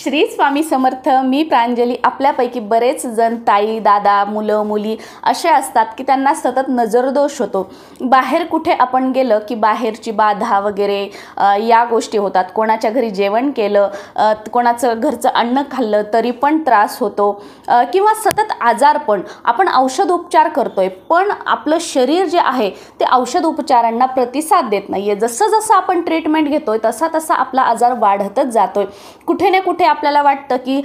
श्री स्वामी समर्थ मी प्रांजली आपल्यापैकी बरेच जण ताई दादा मुलं मुली असे असतात की त्यांना सतत नजरदोष होतो बाहेर कुठे आपण गेलं की बाहेरची बाधा वगैरे या गोष्टी होतात कोणाच्या घरी जेवण केलं कोणाचं घरचं अन्न खाल्लं तरी पण त्रास होतो किंवा सतत आजारपण आपण औषधोपचार करतोय पण आपलं शरीर जे आहे ते औषध उपचारांना प्रतिसाद देत नाही आहे जसं जसं आपण ट्रीटमेंट घेतोय तसा तसा आपला आजार वाढतच जातोय कुठे ना कुठे कुठे आपल्याला वाटतं की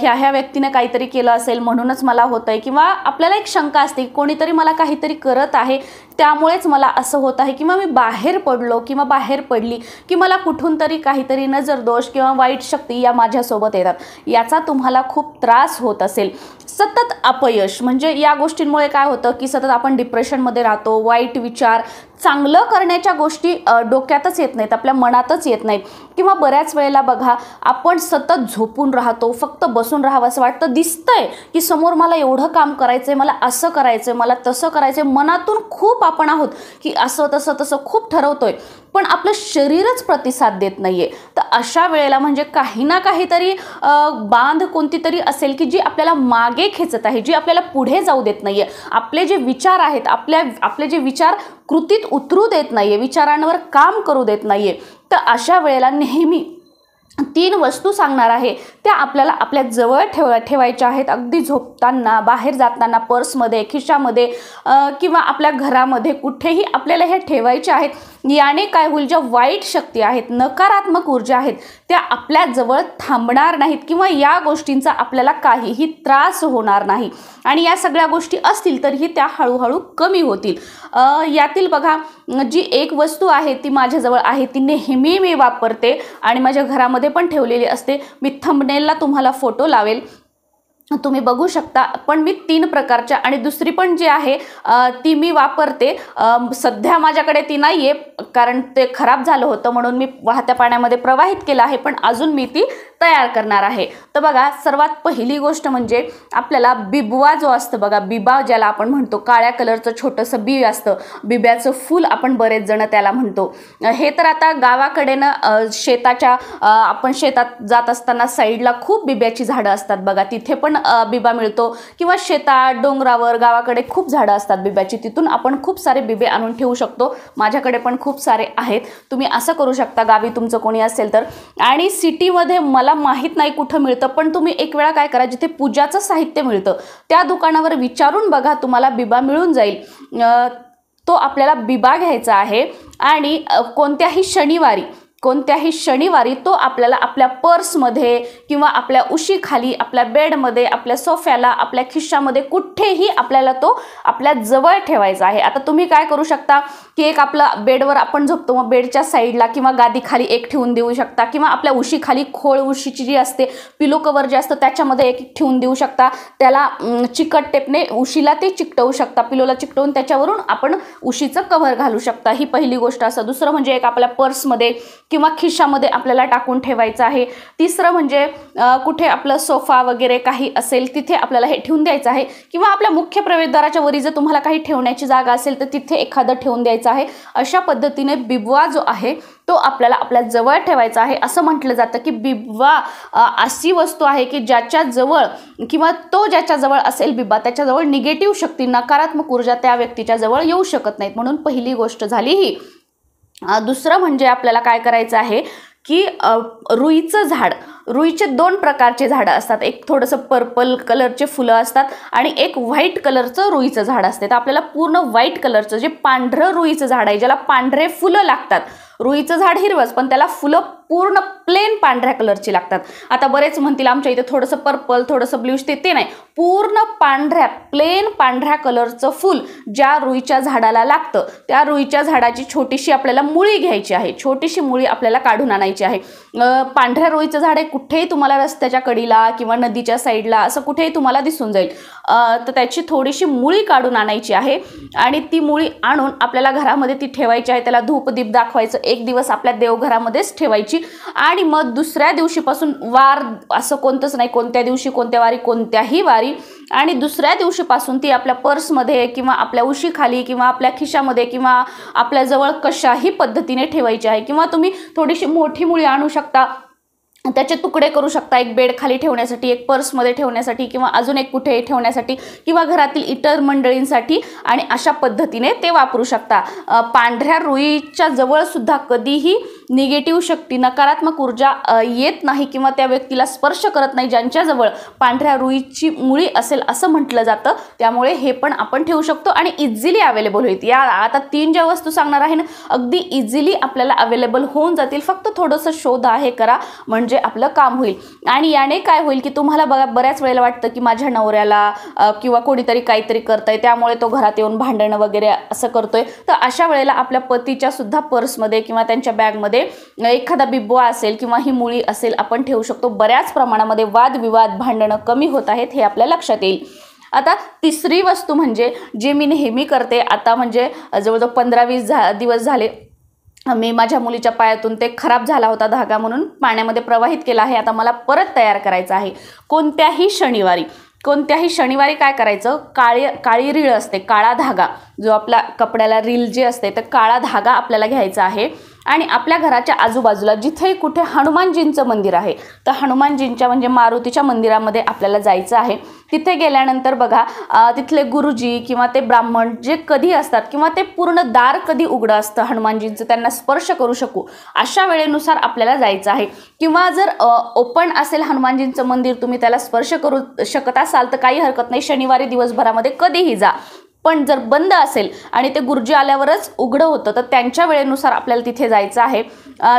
ह्या ह्या व्यक्तीने काहीतरी केलं असेल म्हणूनच मला होत आहे किंवा आपल्याला एक शंका असते कोणीतरी मला काहीतरी करत आहे त्यामुळेच मला असं होत आहे किंवा मी बाहेर पडलो किंवा बाहेर पडली की मला कुठून तरी काहीतरी नजरदोष किंवा वाईट शक्ती या माझ्यासोबत येतात याचा तुम्हाला खूप त्रास होत असेल सतत अपयश म्हणजे या गोष्टींमुळे काय होतं की सतत आपण डिप्रेशनमध्ये राहतो वाईट विचार चांगलं करण्याच्या गोष्टी डोक्यातच येत नाहीत आपल्या मनातच येत नाहीत किंवा बऱ्याच वेळेला बघा आपण सतत झोपून राहतो फक्त बसून राहावं असं वाटतं दिसतंय की समोर मला एवढं काम करायचं आहे मला असं करायचं आहे मला तसं करायचं आहे मनातून खूप आपण आहोत की असं तसं तसं खूप ठरवतोय पण आपलं शरीरच प्रतिसाद देत नाहीये तर अशा वेळेला म्हणजे काही ना काहीतरी बांध कोणती तरी असेल की जी आपल्याला मागे खेचत आहे जी आपल्याला पुढे जाऊ देत नाहीये आपले जे विचार आहेत आपल्या आपले जे विचार कृतीत उतरू देत नाहीये विचारांवर काम करू देत नाहीये तर अशा वेळेला नेहमी तीन वस्तू सांगणार आहे त्या आपल्याला आपल्या जवळ ठेव ठेवायच्या आहेत अगदी झोपताना बाहेर जाताना पर्समध्ये खिशामध्ये किंवा आपल्या घरामध्ये कुठेही आपल्याला हे ठेवायचे आहेत याने काय होईल ज्या वाईट शक्ती आहेत नकारात्मक ऊर्जा आहेत त्या आपल्याजवळ थांबणार नाहीत किंवा या गोष्टींचा आपल्याला काहीही त्रास होणार नाही आणि या सगळ्या गोष्टी असतील तरीही त्या हळूहळू कमी होतील यातील बघा जी एक वस्तू आहे ती माझ्याजवळ आहे ती नेहमी मी वापरते आणि माझ्या घरामध्ये पण ठेवलेली असते मी थंबनेलला तुम्हाला फोटो लावेल तुम्ही बघू शकता पण मी तीन प्रकारच्या आणि दुसरी पण जी आहे ती मी वापरते सध्या माझ्याकडे ती नाही आहे कारण ते खराब झालं होतं म्हणून मी वाहत्या पाण्यामध्ये प्रवाहित केलं आहे पण अजून मी ती तयार करणार आहे तर बघा सर्वात पहिली गोष्ट म्हणजे आपल्याला बिबवा जो असतं बघा बिबा ज्याला आपण म्हणतो काळ्या कलरचं छोटंसं बी असतं बिब्याचं फूल आपण बरेच जण त्याला म्हणतो हे तर आता गावाकडेनं शेताच्या आपण शेतात जात असताना साईडला खूप बिब्याची झाडं असतात बघा तिथे पण बिबा मिळतो किंवा शेतात डोंगरावर गावाकडे खूप झाडं असतात बिब्याची तिथून आपण खूप सारे बिबे आणून ठेवू शकतो माझ्याकडे पण खूप सारे आहेत तुम्ही असं करू शकता गावी तुमचं कोणी असेल तर आणि सिटीमध्ये मला माहीत नाही कुठं मिळतं पण तुम्ही एक वेळा काय करा जिथे पूजाचं साहित्य मिळतं त्या दुकानावर विचारून बघा तुम्हाला बिबा मिळून जाईल तो आपल्याला बिबा घ्यायचा आहे आणि कोणत्याही शनिवारी कोणत्याही शनिवारी तो आपल्याला आपल्या पर्समध्ये किंवा आपल्या उशीखाली आपल्या बेडमध्ये आपल्या सोफ्याला आपल्या खिशामध्ये कुठेही आपल्याला तो आपल्या जवळ ठेवायचा आहे आता तुम्ही काय करू शकता की एक आपला बेडवर आपण झोपतो मग बेडच्या साईडला किंवा गादीखाली एक ठेवून देऊ शकता किंवा आपल्या उशीखाली खोळ उशीची जी असते पिलो कवर जे असतं त्याच्यामध्ये एक ठेवून देऊ शकता त्याला चिकट टेपने उशीला ते चिकटवू शकता पिलोला चिकटवून त्याच्यावरून आपण उशीचं कव्हर घालू शकता ही पहिली गोष्ट असं दुसरं म्हणजे एक आपल्या पर्समध्ये किंवा खिशामध्ये आपल्याला टाकून ठेवायचं आहे तिसरं म्हणजे कुठे आपलं सोफा वगैरे काही असेल तिथे आपल्याला हे ठेवून द्यायचं आहे किंवा आपल्या मुख्य प्रवेशद्वाराच्या वरी जर तुम्हाला काही ठेवण्याची जागा असेल तर तिथे एखादं ठेवून द्यायचं आहे अशा पद्धतीने बिबवा जो आहे तो आपल्याला आपल्या जवळ ठेवायचा आहे असं म्हटलं जातं की बिबवा अशी वस्तू आहे की ज्याच्या जवळ किंवा तो ज्याच्या जवळ असेल बिब्बा त्याच्याजवळ निगेटिव्ह शक्ती नकारात्मक ऊर्जा त्या व्यक्तीच्या जवळ येऊ शकत नाहीत म्हणून पहिली गोष्ट झाली ही दुसरं म्हणजे आपल्याला काय करायचं आहे की रुईचं झाड रुईचे दोन प्रकारचे झाडं असतात एक थोडंसं पर्पल कलरचे फुलं असतात आणि एक व्हाईट कलरचं रुईचं झाड असते तर आपल्याला पूर्ण व्हाईट कलरचं जे पांढरं रुईचं झाड आहे ज्याला पांढरे फुलं लागतात रुईचं झाड हिरवंच पण त्याला फुलं पूर्ण प्लेन पांढऱ्या कलरची लागतात आता बरेच म्हणतील आमच्या इथे थोडंसं पर्पल थोडंसं ब्ल्यूश ते ते नाही पूर्ण पांढऱ्या प्लेन पांढऱ्या कलरचं फुल ज्या रुईच्या झाडाला लागतं त्या रुईच्या झाडाची छोटीशी आपल्याला मुळी घ्यायची आहे छोटीशी मुळी आपल्याला काढून आणायची आहे पांढऱ्या रुईचं झाड आहे कुठेही तुम्हाला रस्त्याच्या कडीला किंवा नदीच्या साईडला असं कुठेही तुम्हाला दिसून जाईल तर त्याची थोडीशी मुळी काढून आणायची आहे आणि ती मुळी आणून आपल्याला घरामध्ये ती ठेवायची आहे त्याला धूपदीप दाखवायचं एक दिवस आपल्या देवघरामध्येच ठेवायची करायची आणि मग दुसऱ्या दिवशीपासून वार असं कोणतंच नाही कोणत्या दिवशी कोणत्या वारी कोणत्याही वारी आणि दुसऱ्या दिवशीपासून ती आपल्या पर्समध्ये किंवा आपल्या उशीखाली किंवा आपल्या खिशामध्ये किंवा आपल्याजवळ कशाही पद्धतीने ठेवायची आहे किंवा तुम्ही थोडीशी मोठी मुळी आणू शकता त्याचे तुकडे करू शकता एक बेड खाली ठेवण्यासाठी एक पर्समध्ये ठेवण्यासाठी किंवा अजून एक कुठे ठेवण्यासाठी किंवा घरातील इतर मंडळींसाठी आणि अशा पद्धतीने ते वापरू शकता पांढऱ्या रुईच्या जवळसुद्धा कधीही निगेटिव्ह शक्ती नकारात्मक ऊर्जा येत नाही किंवा त्या व्यक्तीला स्पर्श करत नाही ज्यांच्याजवळ पांढऱ्या रुईची मुळी असेल असं म्हटलं जातं त्यामुळे हे पण आपण ठेवू शकतो आणि इझिली अवेलेबल होईल या आता तीन ज्या वस्तू सांगणार आहे ना अगदी इझिली आपल्याला अवेलेबल होऊन जातील फक्त थोडंसं शोध आहे करा म्हणजे म्हणजे आपलं काम होईल आणि याने काय होईल की तुम्हाला बघा बऱ्याच वेळेला वाटतं की माझ्या नवऱ्याला किंवा कोणीतरी काहीतरी करतंय त्यामुळे तो घरात येऊन भांडणं वगैरे असं करतोय तर अशा वेळेला आपल्या पतीच्या सुद्धा पर्समध्ये किंवा त्यांच्या बॅगमध्ये एखादा बिब्बा असेल किंवा ही मुळी असेल आपण ठेवू शकतो बऱ्याच प्रमाणामध्ये वादविवाद भांडणं कमी होत आहेत हे आपल्या लक्षात येईल आता तिसरी वस्तू म्हणजे जे मी नेहमी करते आता म्हणजे जवळजवळ पंधरा वीस झा दिवस झाले मी माझ्या मुलीच्या पायातून ते खराब झाला होता धागा म्हणून पाण्यामध्ये प्रवाहित केला आहे आता मला परत तयार करायचं आहे कोणत्याही शनिवारी कोणत्याही शनिवारी काय करायचं काळी काळी रीळ असते काळा धागा जो आपला कपड्याला रील जे असते तर काळा धागा आपल्याला घ्यायचा आहे आणि आपल्या घराच्या आजूबाजूला जिथेही कुठे हनुमानजींचं मंदिर आहे तर हनुमानजींच्या म्हणजे मारुतीच्या मंदिरामध्ये आपल्याला जायचं आहे तिथे गेल्यानंतर बघा तिथले गुरुजी किंवा ते ब्राह्मण जे कधी असतात किंवा ते पूर्ण दार कधी उघडं असतं हनुमानजींचं त्यांना स्पर्श करू शकू अशा वेळेनुसार आपल्याला जायचं आहे किंवा जर ओपन असेल हनुमानजींचं मंदिर तुम्ही त्याला स्पर्श करू शकत असाल तर काही हरकत नाही शनिवारी दिवसभरामध्ये कधीही जा पण जर बंद असेल आणि ते गुरुजी आल्यावरच उघडं होतं तर त्यांच्या वेळेनुसार आपल्याला तिथे जायचं आहे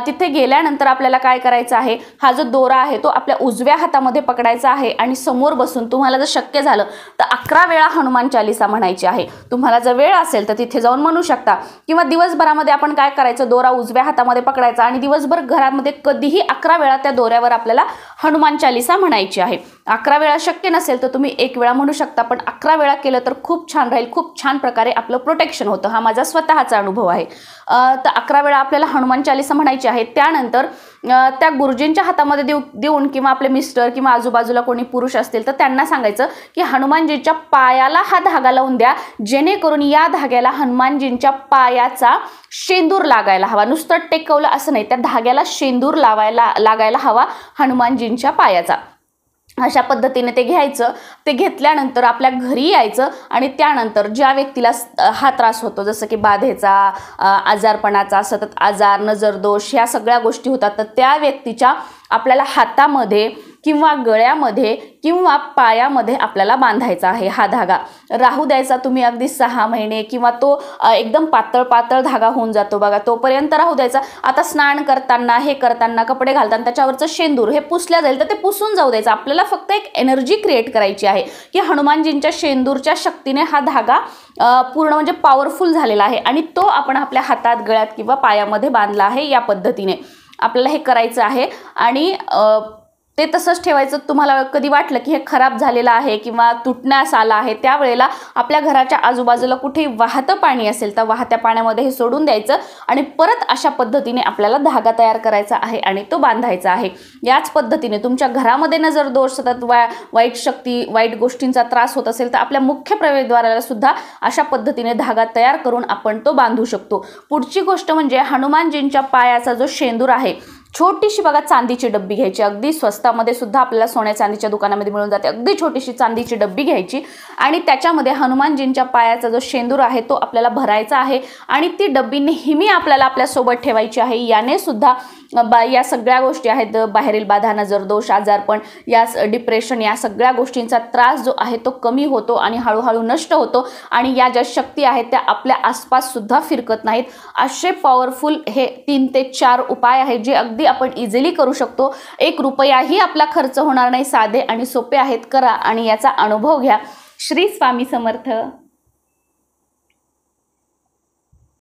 तिथे गेल्यानंतर आपल्याला काय करायचं आहे हा जो दोरा आहे तो आपल्या उजव्या हातामध्ये पकडायचा आहे आणि समोर बसून तुम्हाला जर शक्य झालं तर अकरा वेळा हनुमान चालिसा म्हणायची आहे तुम्हाला जर वेळ असेल तर तिथे जाऊन म्हणू शकता किंवा दिवसभरामध्ये आपण काय करायचं दोरा उजव्या हातामध्ये पकडायचा आणि दिवसभर घरामध्ये कधीही अकरा वेळा त्या दोऱ्यावर आपल्याला हनुमान चालिसा म्हणायची आहे अकरा वेळा शक्य नसेल तर तुम्ही एक वेळा म्हणू शकता पण अकरा वेळा केलं तर खूप छान राहील खूप छान प्रकारे आपलं प्रोटेक्शन होतं हा माझा स्वतःचा अनुभव आहे तर अकरा वेळा आपल्याला हनुमान चालिसा म्हणायची आहे त्यानंतर त्या गुरुजींच्या हातामध्ये देऊ देऊन किंवा आपले मिस्टर किंवा आजूबाजूला कोणी पुरुष असतील तर त्यांना सांगायचं की हनुमानजींच्या पायाला हा धागा लावून द्या जेणेकरून या धाग्याला हनुमानजींच्या पायाचा शेंदूर लागायला हवा नुसतं टेकवलं असं नाही त्या धाग्याला शेंदूर लावायला लागायला हवा हनुमानजींच्या पायाचा अशा पद्धतीने ते घ्यायचं ते घेतल्यानंतर आपल्या घरी यायचं आणि त्यानंतर ज्या व्यक्तीला हा त्रास होतो जसं की बाधेचा आजारपणाचा सतत आजार नजरदोष ह्या सगळ्या गोष्टी होतात तर त्या व्यक्तीच्या आपल्याला हातामध्ये किंवा गळ्यामध्ये किंवा पायामध्ये आपल्याला बांधायचा आहे हा धागा राहू द्यायचा तुम्ही अगदी सहा महिने किंवा तो एकदम पातळ पातळ धागा होऊन जातो बघा तोपर्यंत राहू द्यायचा आता स्नान करताना हे करताना कपडे घालताना त्याच्यावरचं शेंदूर हे पुसल्या जाईल तर ते पुसून जाऊ द्यायचं आपल्याला फक्त एक एनर्जी क्रिएट करायची आहे की हनुमानजींच्या शेंदूरच्या शक्तीने हा धागा पूर्ण म्हणजे पॉवरफुल झालेला आहे आणि तो आपण आपल्या हातात गळ्यात किंवा पायामध्ये बांधला आहे या पद्धतीने आपल्याला हे करायचं आहे आणि ते तसंच ठेवायचं तुम्हाला कधी वाटलं की हे खराब झालेलं आहे किंवा तुटण्यास आलं आहे त्यावेळेला आपल्या घराच्या आजूबाजूला कुठे वाहतं पाणी असेल तर वाहत्या पाण्यामध्ये हे सोडून द्यायचं आणि परत अशा पद्धतीने आपल्याला धागा तयार करायचा आहे आणि तो बांधायचा आहे याच पद्धतीने तुमच्या घरामध्ये जर दोष सतत वा वाईट शक्ती वाईट गोष्टींचा त्रास होत असेल तर आपल्या मुख्य प्रवेशद्वाराला सुद्धा अशा पद्धतीने धागा तयार करून आपण तो बांधू शकतो पुढची गोष्ट म्हणजे हनुमानजींच्या पायाचा जो शेंदूर आहे छोटीशी बघा चांदीची डब्बी घ्यायची अगदी स्वस्तामध्ये सुद्धा आपल्याला सोन्या चांदीच्या दुकानामध्ये मिळून जाते अगदी छोटीशी चांदीची डब्बी घ्यायची आणि त्याच्यामध्ये हनुमानजींच्या पायाचा जो शेंदूर आहे तो आपल्याला भरायचा आहे आणि ती डब्बी नेहमी आपल्याला आपल्यासोबत ठेवायची आहे याने सुद्धा बा या सगळ्या गोष्टी आहेत बाहेरील बाधा नजर दोष आजारपण या डिप्रेशन या सगळ्या गोष्टींचा त्रास जो आहे तो कमी होतो आणि हळूहळू नष्ट होतो आणि या ज्या शक्ती आहेत त्या आपल्या आसपाससुद्धा फिरकत नाहीत असे पॉवरफुल हे तीन ते चार उपाय आहेत जे अगदी आपण इझिली करू शकतो एक रुपयाही आपला खर्च होणार नाही साधे आणि सोपे आहेत करा आणि याचा अनुभव घ्या श्री स्वामी समर्थ